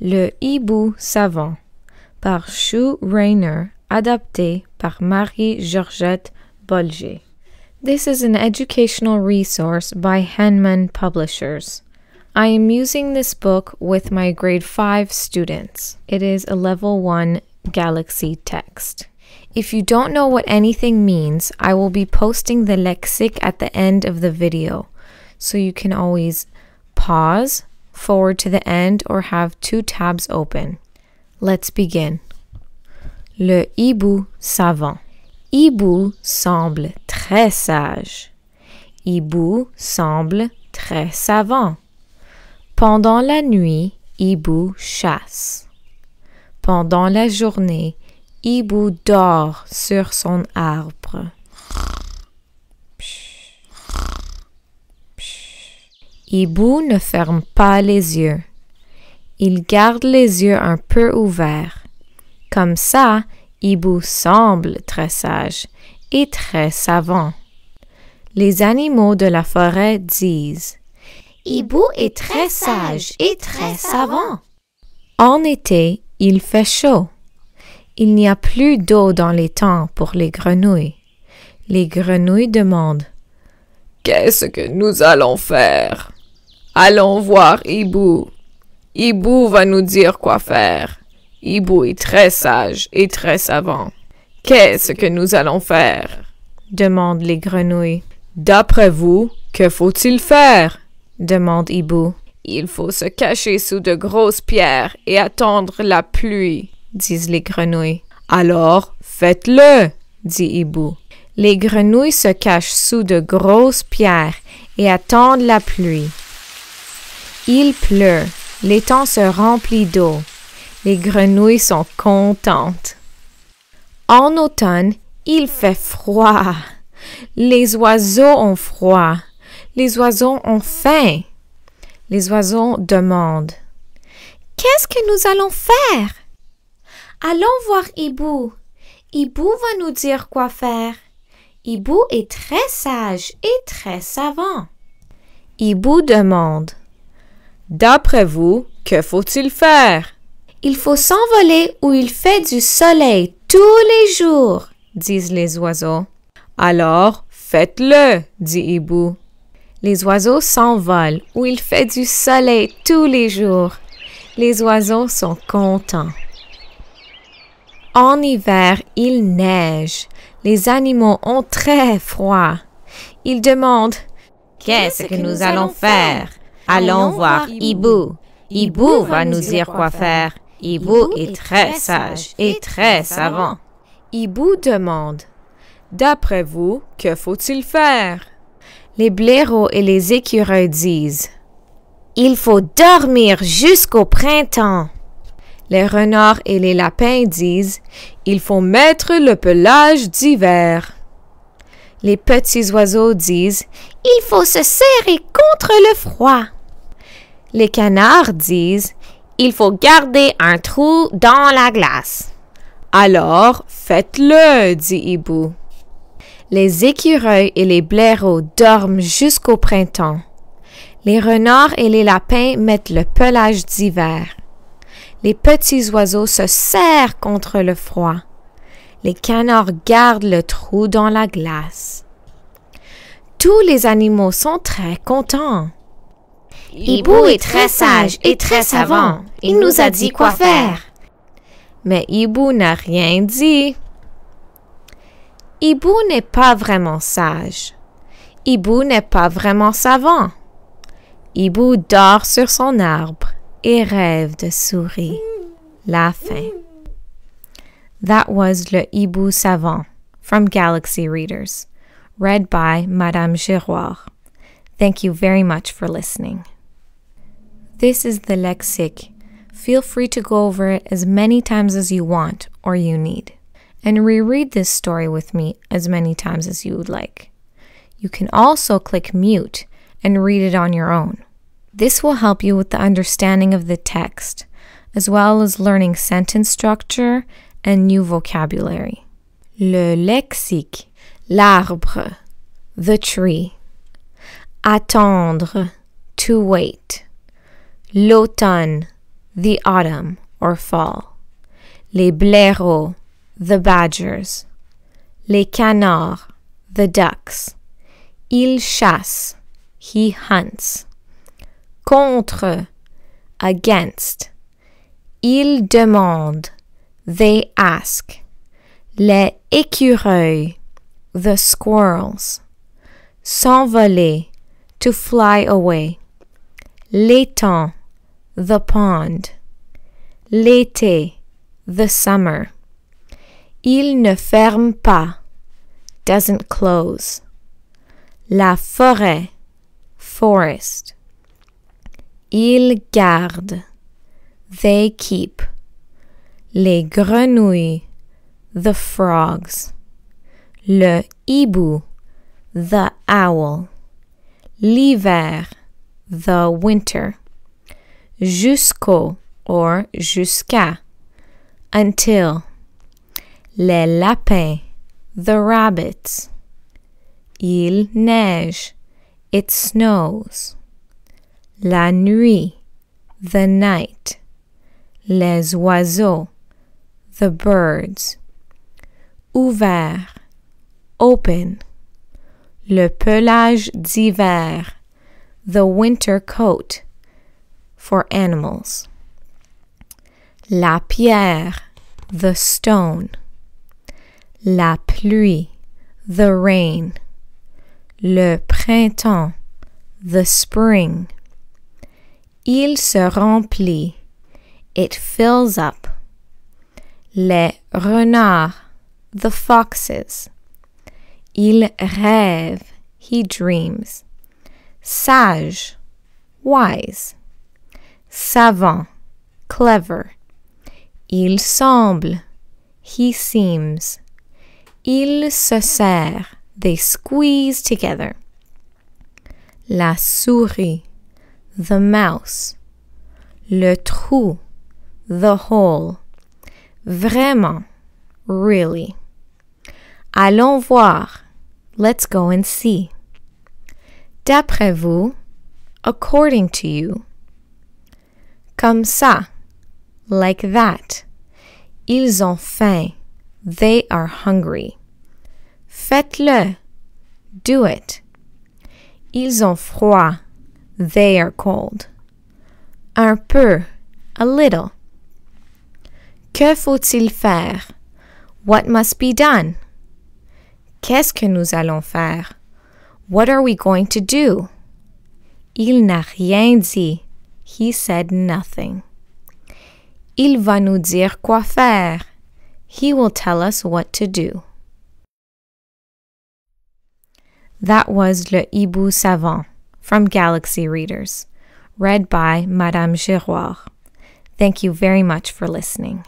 Le hibou savant par Shu Rainer, adapté par Marie-Georgette Bolger. This is an educational resource by Henman Publishers. I am using this book with my grade 5 students. It is a level 1 galaxy text. If you don't know what anything means, I will be posting the lexic at the end of the video, so you can always pause, forward to the end or have two tabs open. Let's begin. Le hibou savant. Hibou semble très sage. Hibou semble très savant. Pendant la nuit, hibou chasse. Pendant la journée, hibou dort sur son arbre. Hibou ne ferme pas les yeux. Il garde les yeux un peu ouverts. Comme ça, Hibou semble très sage et très savant. Les animaux de la forêt disent Hibou est très sage et très savant. En été, il fait chaud. Il n'y a plus d'eau dans les temps pour les grenouilles. Les grenouilles demandent Qu'est-ce que nous allons faire Allons voir hibou. Hibou va nous dire quoi faire. Hibou est très sage et très savant. Qu'est-ce que nous allons faire? demandent les grenouilles. D'après vous, que faut-il faire? demande hibou. « Il faut se cacher sous de grosses pierres et attendre la pluie, disent les grenouilles. Alors, faites-le, dit hibou. Les grenouilles se cachent sous de grosses pierres et attendent la pluie. Il pleut, l'étang se remplit d'eau. Les grenouilles sont contentes. En automne, il fait froid. Les oiseaux ont froid. Les oiseaux ont faim. Les oiseaux demandent. Qu'est-ce que nous allons faire? Allons voir Hibou. Hibou va nous dire quoi faire. Hibou est très sage et très savant. Hibou demande. D'après vous, que faut-il faire? Il faut s'envoler où il fait du soleil tous les jours, disent les oiseaux. Alors, faites-le, dit Hibou. Les oiseaux s'envolent où il fait du soleil tous les jours. Les oiseaux sont contents. En hiver, il neige. Les animaux ont très froid. Ils demandent Qu'est-ce que, nous allons faire Allons voir Hibou. Ibou va nous dire quoi faire. Ibou est très sage et très savant. Hibou demande D'après vous, que faut-il faire Les blaireaux et les écureuils disent Il faut dormir jusqu'au printemps. Les renards et les lapins disent Il faut mettre le pelage d'hiver. Les petits oiseaux disent Il faut se serrer contre le froid. Les canards disent il faut garder un trou dans la glace. Alors, faites-le, dit Hibou. Les écureuils et les blaireaux dorment jusqu'au printemps. Les renards et les lapins mettent le pelage d'hiver. Les petits oiseaux se serrent contre le froid. Les canards gardent le trou dans la glace. Tous les animaux sont très contents. Hibou est très sage et très savant. Il nous a dit quoi faire. Mais Hibou n'a rien dit. Hibou n'est pas vraiment sage. Hibou n'est pas vraiment savant. Hibou dort sur son arbre et rêve de souris. La fin. That was Le Hibou Savant from Galaxy Readers, read by Madame Giroir. Thank you very much for listening. This is the lexic. Feel free to go over it as many times as you want or you need. And reread this story with me as many times as you would like. You can also click mute and read it on your own. This will help you with the understanding of the text, as well as learning sentence structure and new vocabulary. Le lexique, l'arbre, the tree. Attendre, to wait l'automne, the autumn or fall, les blaireaux, the badgers, les canards, the ducks, il chasse, he hunts, contre, against, ils demandent, they ask, les écureuils, the squirrels, s'envoler, to fly away, l'étang, the pond. L'été, the summer. Il ne ferme pas, doesn't close. La forêt, forest. Ils gardent, they keep. Les grenouilles, the frogs. Le hibou, the owl. L'hiver, the winter jusqu'au or jusqu'à, until. Les lapins, the rabbits. Il neige, it snows. La nuit, the night. Les oiseaux, the birds. Ouvert, open. Le pelage d'hiver, the winter coat for animals. La pierre, the stone. La pluie, the rain. Le printemps, the spring. Il se remplit, it fills up. Les renards, the foxes. Il rêve, he dreams. Sage, wise savant, clever. Il semble, he seems. Ils se serrent, they squeeze together. La souris, the mouse. Le trou, the hole. Vraiment, really. Allons voir, let's go and see. D'après vous, according to you. Comme ça. Like that. Ils ont faim. They are hungry. Faites-le. Do it. Ils ont froid. They are cold. Un peu. A little. Que faut-il faire? What must be done? Qu'est-ce que nous allons faire? What are we going to do? Il n'a rien dit. He said nothing. Il va nous dire quoi faire. He will tell us what to do. That was Le Hibou Savant from Galaxy Readers, read by Madame Giroir. Thank you very much for listening.